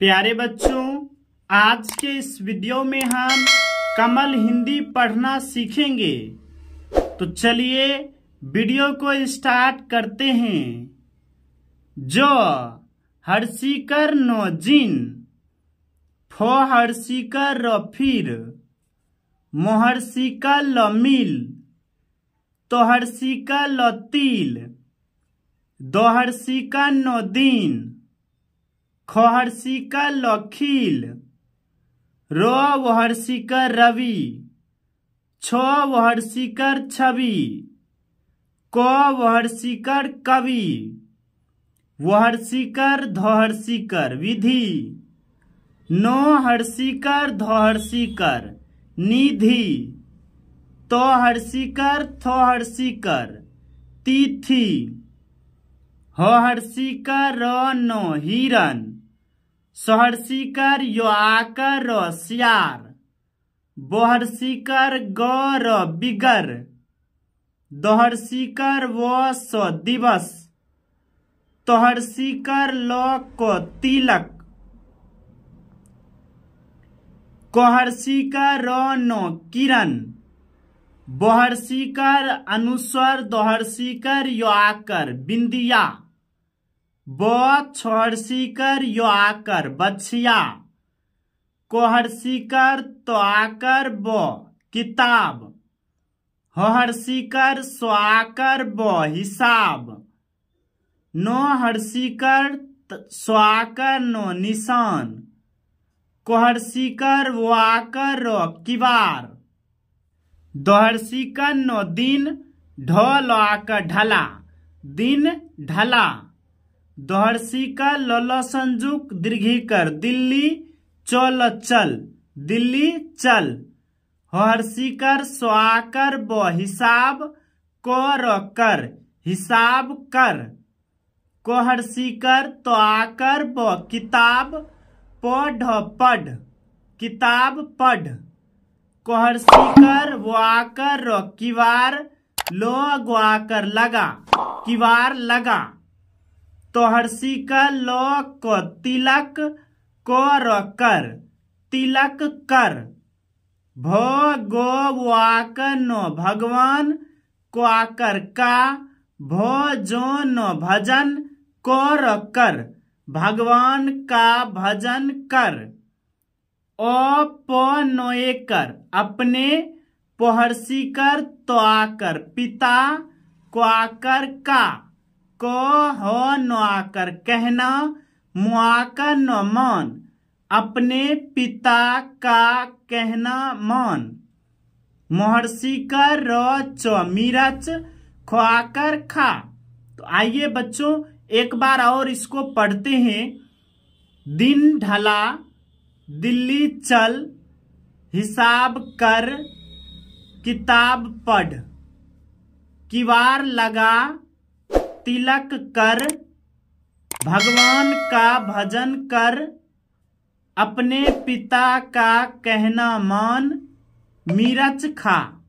प्यारे बच्चों आज के इस वीडियो में हम कमल हिंदी पढ़ना सीखेंगे तो चलिए वीडियो को स्टार्ट करते हैं जो हर्षिकर नो जिन फो हर्षिकर रफिर मोहर्षिका लमिल तोहर्षिका लतील दोहर्षिका दिन खोहर्षिका लखील रो वहर्षिकर रवि छहर्षिकर वहर्षिकर छवि क वहर्षिकर कवि वहर्षिकर धोहर्षिकर विधि नो हर्षिकर धोहर्षिकर निधि तो हर्षिकर तिथि हर्षिकर रो नो सहर्षिकर यो आकर सियार बहर्षिकर गौर बिगर दोहरसिकर व स दिवस तोहरसिकर ल को तिलक कोहरसिकर र नो किरण बहर्षिकर अनुस्वर दोहर्षिकर यो आकर बिंदिया बहसीकर यो आकर बछिया कोहरसीकर तो आकर ब किताब हर्षिकर सो आकर ब हिसाब नो हर्षिकर सो आकर नो निशान कोहरसीकर वो आकर रो किबार दोहरसीकर नो दिन ढोल आकर ढला दिन ढला दोहर्षिका लल संजुक दीर्घिकर दिल्ली चल चल दिल्ली चल हर्षिकर स्वाकर ब हिसाब कर कर हिसाब कर कोहर्षिकर आकर ब किताब पढ़ पढ़ किताब पढ़ कोहर्षिकर वाकर किवार लो गुआकर लगा किवार लगा तोहर्षिका लोक तिलक कर कर तिलक कर भो गो वाक नो भगवान क्वाकर का भो जो नो भजन कर कर भगवान का भजन कर ओ पो नोए कर अपने कर तो आकर पिता क्वाकर का को हो नुआकर कहना मुआकर न मान अपने पिता का कहना मान महर्षि कर रो चो मीरच खुआकर खा तो आइए बच्चों एक बार और इसको पढ़ते हैं दिन ढला दिल्ली चल हिसाब कर किताब पढ़ किवार लगा तिलक कर भगवान का भजन कर अपने पिता का कहना मान मिर्च खा